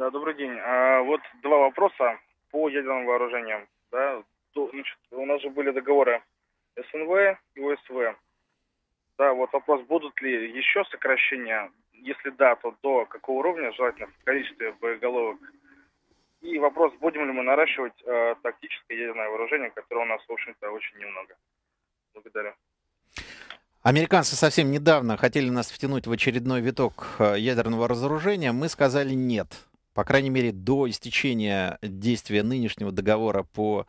Да, добрый день. А, вот два вопроса по ядерным вооружениям. Да, значит, у нас же были договоры СНВ и ОСВ. Да, вот вопрос, будут ли еще сокращения? Если да, то до какого уровня, желательно в количестве боеголовок? И вопрос, будем ли мы наращивать э, тактическое ядерное вооружение, которое у нас, в общем-то, очень немного. Благодарю. Американцы совсем недавно хотели нас втянуть в очередной виток э, ядерного разоружения. Мы сказали нет. По крайней мере, до истечения действия нынешнего договора по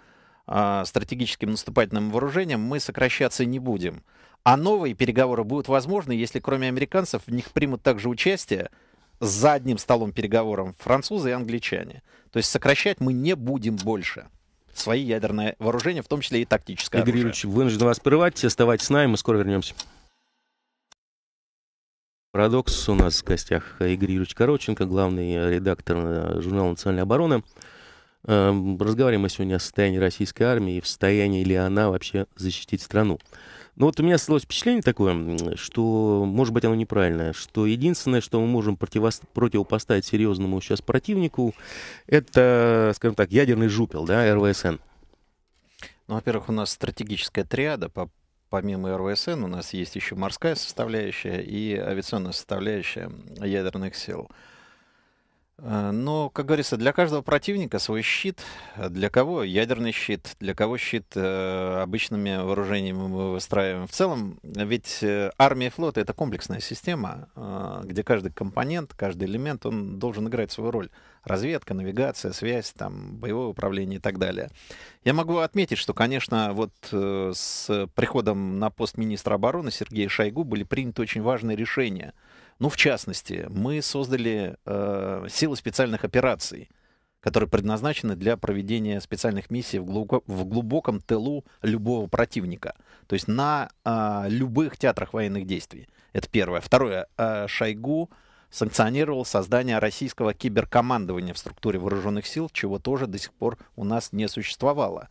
э, стратегическим наступательным вооружениям мы сокращаться не будем. А новые переговоры будут возможны, если кроме американцев в них примут также участие за одним столом переговоров французы и англичане. То есть сокращать мы не будем больше свои ядерные вооружения, в том числе и тактическое Игорь Юрьевич, вынужден вас прерывать. Оставайтесь с нами, мы скоро вернемся. Парадокс у нас в гостях Игорь Юрьевич Короченко, главный редактор э, журнала «Национальная оборона». Эм, разговариваем мы сегодня о состоянии российской армии и в состоянии ли она вообще защитить страну. Но ну вот у меня сложилось впечатление такое, что, может быть, оно неправильное, что единственное, что мы можем противопоставить серьезному сейчас противнику, это, скажем так, ядерный жупел, да, РВСН. Ну, во-первых, у нас стратегическая триада по помимо РВСН у нас есть еще морская составляющая и авиационная составляющая ядерных сил. Э, но, как говорится, для каждого противника свой щит. Для кого ядерный щит, для кого щит э, обычными вооружениями мы выстраиваем. В целом, ведь э, армия и флот — это комплексная система, где каждый компонент, каждый элемент, он должен играть свою роль. Разведка, навигация, связь, там, боевое управление и так далее. Я могу отметить, что, конечно, вот с приходом на пост министра обороны Сергея Шойгу были приняты очень важные решения — ну, в частности, мы создали э, силы специальных операций, которые предназначены для проведения специальных миссий в, глубоко, в глубоком тылу любого противника. То есть на э, любых театрах военных действий. Это первое. Второе. Э, Шойгу санкционировал создание российского киберкомандования в структуре вооруженных сил, чего тоже до сих пор у нас не существовало.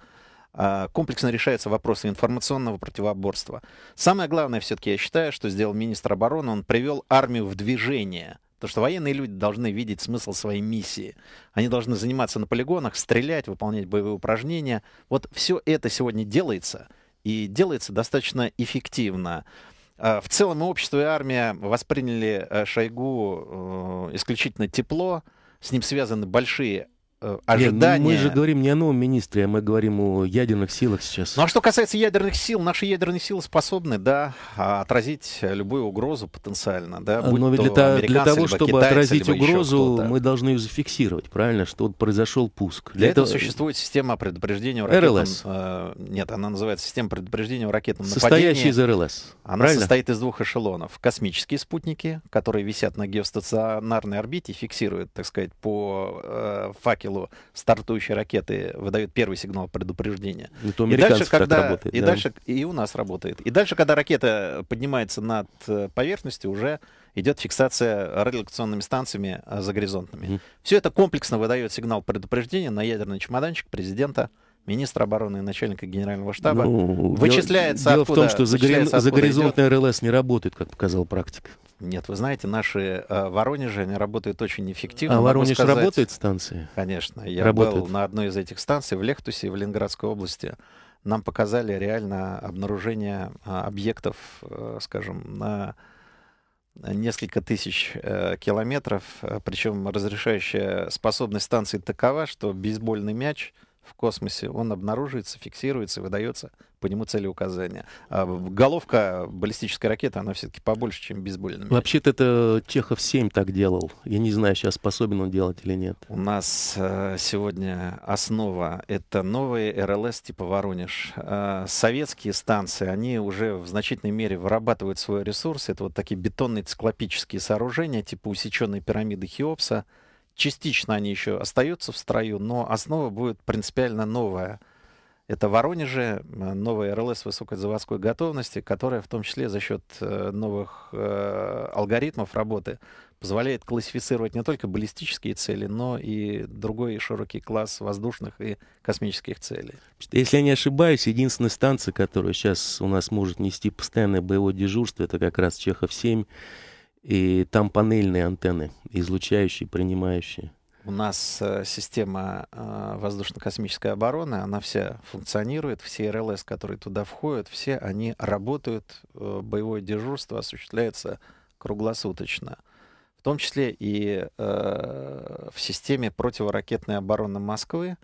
А, комплексно решаются вопросы информационного противоборства. Самое главное все-таки, я считаю, что сделал министр обороны, он привел армию в движение. То, что военные люди должны видеть смысл своей миссии. Они должны заниматься на полигонах, стрелять, выполнять боевые упражнения. Вот все это сегодня делается, и делается достаточно эффективно. А, в целом и общество, и армия восприняли э, Шойгу э, исключительно тепло. С ним связаны большие Э, ожидания. Нет, мы же говорим не о новом министре, а мы говорим о ядерных силах сейчас. Ну а что касается ядерных сил, наши ядерные силы способны, да, отразить любую угрозу потенциально, да. А, будь Но ведь для, то для того, либо чтобы китайцы, отразить либо угрозу, мы должны ее зафиксировать, правильно, что вот произошел пуск. Для, для этого... этого существует система предупреждения ракетам. РЛС. Э, нет, она называется система предупреждения ракетного нападения. Состоящая из РЛС. Она правильно? состоит из двух эшелонов: космические спутники, которые висят на геостационарной орбите, фиксируют, так сказать, по э, факелу факелу стартующей ракеты выдает первый сигнал предупреждения. Это ну, и дальше, когда, работает, и да. дальше и у нас работает. И дальше, когда ракета поднимается над э, поверхностью, уже идет фиксация радиолокационными станциями э, загоризонтными. Mm. Все это комплексно выдает сигнал предупреждения на ядерный чемоданчик президента министра обороны и начальника генерального штаба. Ну, вычисляется дело, откуда, дело в том, что загоризон, загоризонтный РЛС не работает, как показал практика. Нет, вы знаете, наши э, Воронежи, они работают очень эффективно. А Воронеж сказать. работает станция? Конечно. Я работает. был на одной из этих станций в Лехтусе, в Ленинградской области. Нам показали реально обнаружение э, объектов, э, скажем, на несколько тысяч э, километров. Причем разрешающая способность станции такова, что бейсбольный мяч — в космосе, он обнаруживается, фиксируется, выдается по нему целеуказания. А головка баллистической ракеты, она все-таки побольше, чем бейсбольная. Вообще-то это Чехов 7 так делал. Я не знаю, сейчас способен он делать или нет. У нас э, сегодня основа — это новые РЛС типа Воронеж. Э, советские станции, они уже в значительной мере вырабатывают свой ресурс. Это вот такие бетонные циклопические сооружения, типа усеченной пирамиды Хеопса — частично они еще остаются в строю, но основа будет принципиально новая. Это Воронеже э, новая РЛС высокой заводской готовности, которая в том числе за счет э, новых э, алгоритмов работы позволяет классифицировать не только баллистические цели, но и другой широкий класс воздушных и космических целей. Если я не ошибаюсь, единственная станция, которая сейчас у нас может нести постоянное боевое дежурство, это как раз Чехов-7. И там панельные антенны, излучающие, принимающие. У нас э, система э, воздушно-космической обороны, она вся функционирует, все РЛС, которые туда входят, все они работают, э, боевое дежурство осуществляется круглосуточно. В том числе и в системе противоракетной обороны Москвы,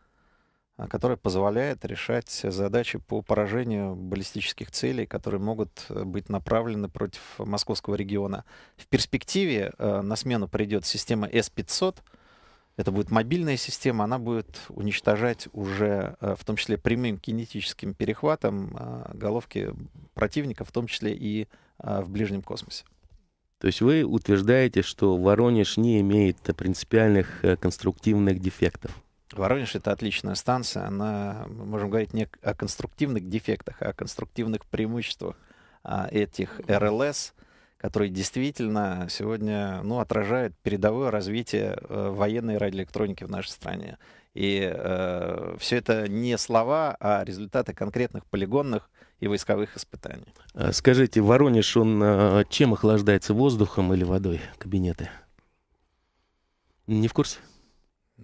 а, которая позволяет решать задачи по поражению баллистических целей, которые могут э, быть направлены против московского региона. В перспективе э, на смену придет система С-500. Это будет мобильная система, она будет уничтожать уже, э, в том числе прямым кинетическим перехватом, головки противника, в том числе и в ближнем космосе. То есть вы утверждаете, что Воронеж не имеет принципиальных конструктивных дефектов? Воронеж — это отличная станция. Она, мы можем говорить не о конструктивных дефектах, а о конструктивных преимуществах а, этих РЛС, которые действительно сегодня ну, отражают передовое развитие э, военной радиоэлектроники в нашей стране. И э, все это не слова, а результаты конкретных полигонных и войсковых испытаний. А скажите, Воронеж, он э, чем охлаждается, воздухом или водой кабинеты? Не в курсе?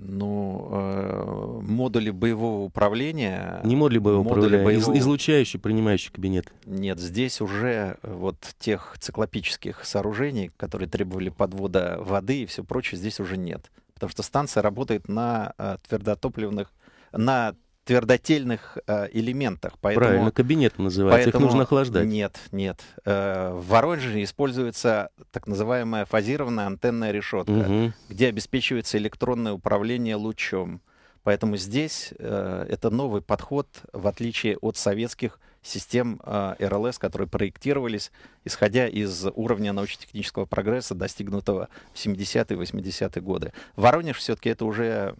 ну, э, модули боевого управления. Не модули боевого модули управления, а боевого... Из, излучающий принимающий кабинет. Нет, здесь уже э, вот тех циклопических сооружений, которые требовали подвода воды и все прочее, здесь уже нет. Потому что станция работает на э, твердотопливных, на твердотельных э, элементах. Поэтому, Правильно, кабинет называется, поэтому, их нужно охлаждать. Нет, нет. Э, в Воронеже используется так называемая фазированная антенная решетка, угу. где обеспечивается электронное управление лучом. Поэтому здесь э, это новый подход, в отличие от советских систем РЛС, а, которые проектировались, исходя из уровня научно-технического прогресса, достигнутого в 70-е 80-е годы. Воронеж все-таки это уже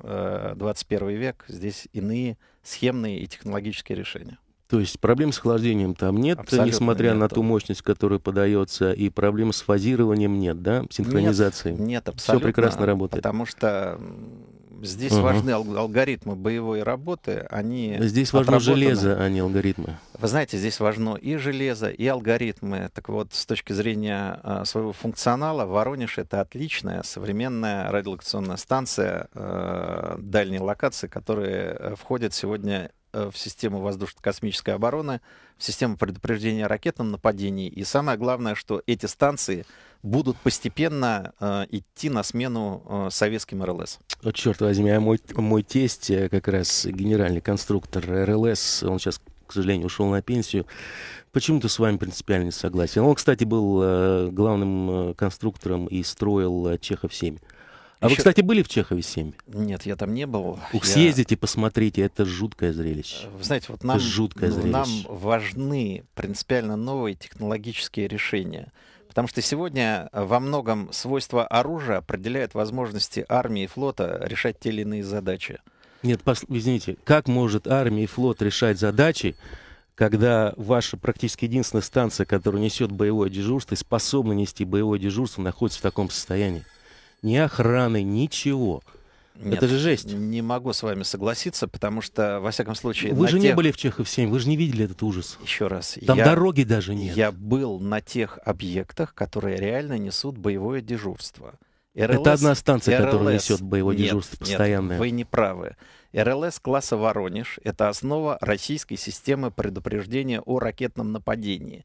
21 а, век, здесь иные схемные и технологические решения. То есть проблем с охлаждением там нет, Абсолютно несмотря нет, на ту мощность, которая подается, и проблем с фазированием нет, да, синхронизации? Нет, нет абсолютно. Все прекрасно работает. Потому что Здесь угу. важны алгоритмы боевой работы. Они здесь важно железо, а не алгоритмы. Вы знаете, здесь важно и железо, и алгоритмы. Так вот, с точки зрения э, своего функционала, Воронеж — это отличная современная радиолокационная станция э, дальней локации, которая э, входит сегодня Э, в систему воздушно-космической обороны, в систему предупреждения ракетным нападении. И самое главное, что эти станции будут постепенно э, идти на смену э, советским РЛС. Вот черт возьми, а мой, мой тесть, э, как раз генеральный конструктор РЛС, он сейчас к сожалению, ушел на пенсию. Почему-то с вами принципиально не согласен. Он, кстати, был э, главным э, конструктором и строил Чехов 7. А Еще... вы, кстати, были в Чехове семьи? Нет, я там не был. Ух, я... съездите, посмотрите, это жуткое зрелище. Э, вы знаете, вот нам, жуткое ну, зрелище. нам важны принципиально новые технологические решения. Потому что сегодня э, во многом свойства оружия определяют возможности армии и флота решать те или иные задачи. Нет, пос... извините, как может армия и флот решать задачи, когда ваша практически единственная станция, которая несет боевое дежурство и способна нести боевое дежурство, находится в таком состоянии? ни охраны, ничего. Нет, это же жесть. Не могу с вами согласиться, потому что, во всяком случае... Вы же тех... не были в Чехов-7, вы же не видели этот ужас. Еще раз. Там я... дороги даже нет. Я был на тех объектах, которые реально несут боевое дежурство. РЛС, это одна станция, РЛС, которая несет боевое нет, дежурство постоянное. Нет, вы не правы. РЛС класса «Воронеж» — это основа российской системы предупреждения о ракетном нападении.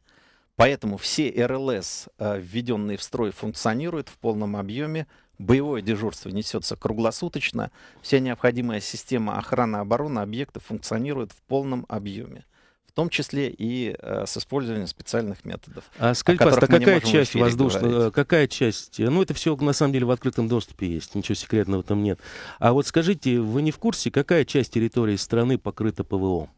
Поэтому все РЛС, э, введенные в строй, функционируют в полном объеме Боевое дежурство несется круглосуточно. Вся необходимая система охраны и обороны объекта функционирует в полном объеме. В том числе и э, с использованием специальных методов. А сколько, а э, какая часть воздушного, какая часть, ну это все на самом деле в открытом доступе есть, ничего секретного там нет. А вот скажите, вы не в курсе, какая часть территории страны покрыта ПВО?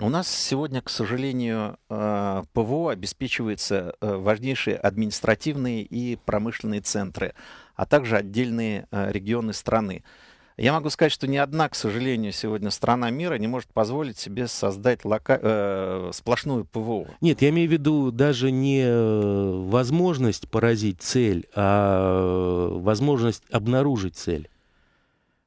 У нас сегодня, к сожалению, э, ПВО обеспечивается э, важнейшие административные и промышленные центры, а также отдельные э, регионы страны. Я могу сказать, что ни одна, к сожалению, сегодня страна мира не может позволить себе создать лока... э, сплошную ПВО. Нет, я имею в виду даже не возможность поразить цель, а возможность обнаружить цель.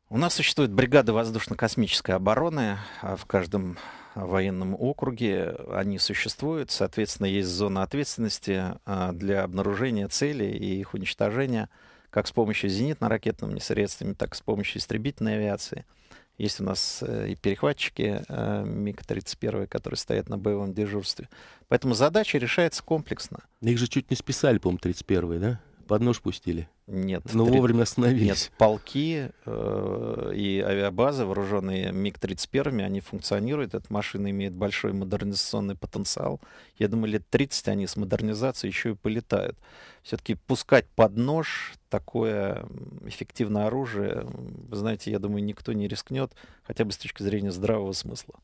У нас существует бригада воздушно-космической обороны а в каждом военном округе, они существуют, соответственно, есть зона ответственности а, для обнаружения целей и их уничтожения как с помощью зенитно-ракетными средствами, так и с помощью истребительной авиации. Есть у нас э, и перехватчики э, МиГ-31, которые стоят на боевом дежурстве. Поэтому задача решается комплексно. Их же чуть не списали, по-моему, 31-е, да? Под нож пустили? Нет. Но ну, 30... вовремя остановились. Нет, полки э, и авиабазы, вооруженные МиГ-31, они функционируют. Эта машина имеет большой модернизационный потенциал. Я думаю, лет 30 они с модернизацией еще и полетают. Все-таки пускать под нож такое эффективное оружие, вы знаете, я думаю, никто не рискнет, хотя бы с точки зрения здравого смысла.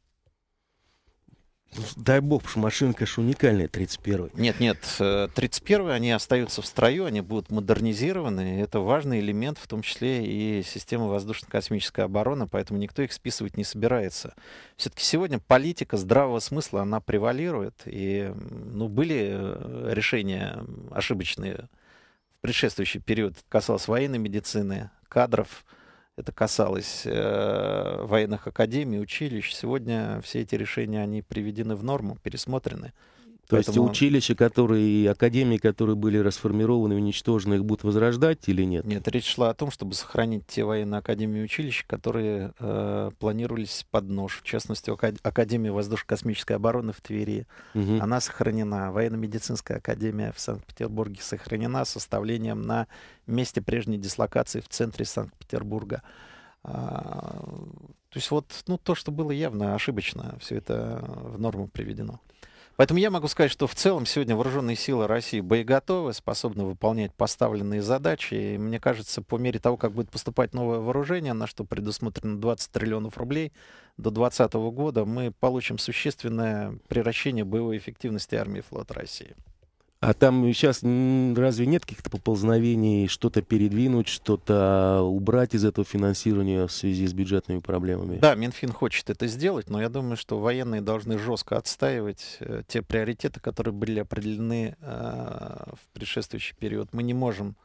Дай бог, потому что машинка же уникальная, 31 Нет, нет, 31 э, они остаются в строю, они будут модернизированы. Это важный элемент, в том числе и системы воздушно-космической обороны, поэтому никто их списывать не собирается. Все-таки сегодня политика здравого смысла, она превалирует. И ну, были э, решения ошибочные в предшествующий период. Это касалось военной медицины, кадров, это касалось э, военных академий, училищ. Сегодня все эти решения, они приведены в норму, пересмотрены. То Поэтому... есть училища, которые академии, которые были расформированы, уничтожены, их будут возрождать или нет? Нет, речь шла о том, чтобы сохранить те военные академии и училища, которые э, планировались под нож. В частности, Академия воздушно-космической обороны в Твери. Угу. Она сохранена. Военно-медицинская академия в Санкт-Петербурге сохранена с оставлением на месте прежней дислокации в центре Санкт-Петербурга. А, то есть вот ну, то, что было явно ошибочно, все это в норму приведено. Поэтому я могу сказать, что в целом сегодня вооруженные силы России боеготовы, способны выполнять поставленные задачи. И мне кажется, по мере того, как будет поступать новое вооружение, на что предусмотрено 20 триллионов рублей до 2020 года, мы получим существенное приращение боевой эффективности армии и флота России. А там сейчас разве нет каких-то поползновений что-то передвинуть, что-то убрать из этого финансирования в связи с бюджетными проблемами? Да, Минфин хочет это сделать, но я думаю, что военные должны жестко отстаивать э, те приоритеты, которые были определены э, в предшествующий период. Мы не можем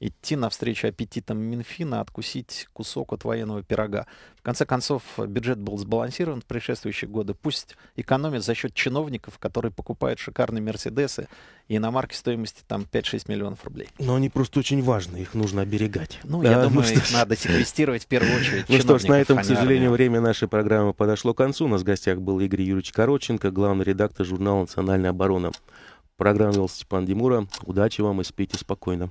идти навстречу аппетитам Минфина, откусить кусок от военного пирога. В конце концов, бюджет был сбалансирован в предшествующие годы. Пусть экономят за счет чиновников, которые покупают шикарные Мерседесы и на иномарки стоимости там 5-6 миллионов рублей. Но они просто очень важны, их нужно оберегать. Ну, я а, ну думаю, ну, их ж... надо секвестировать в первую очередь. Ну что ж, на этом, к а сожалению, время нашей программы подошло к концу. У нас в гостях был Игорь Юрьевич Короченко, главный редактор журнала «Национальная оборона». Программу вел Степан Демура. Удачи вам и спите спокойно.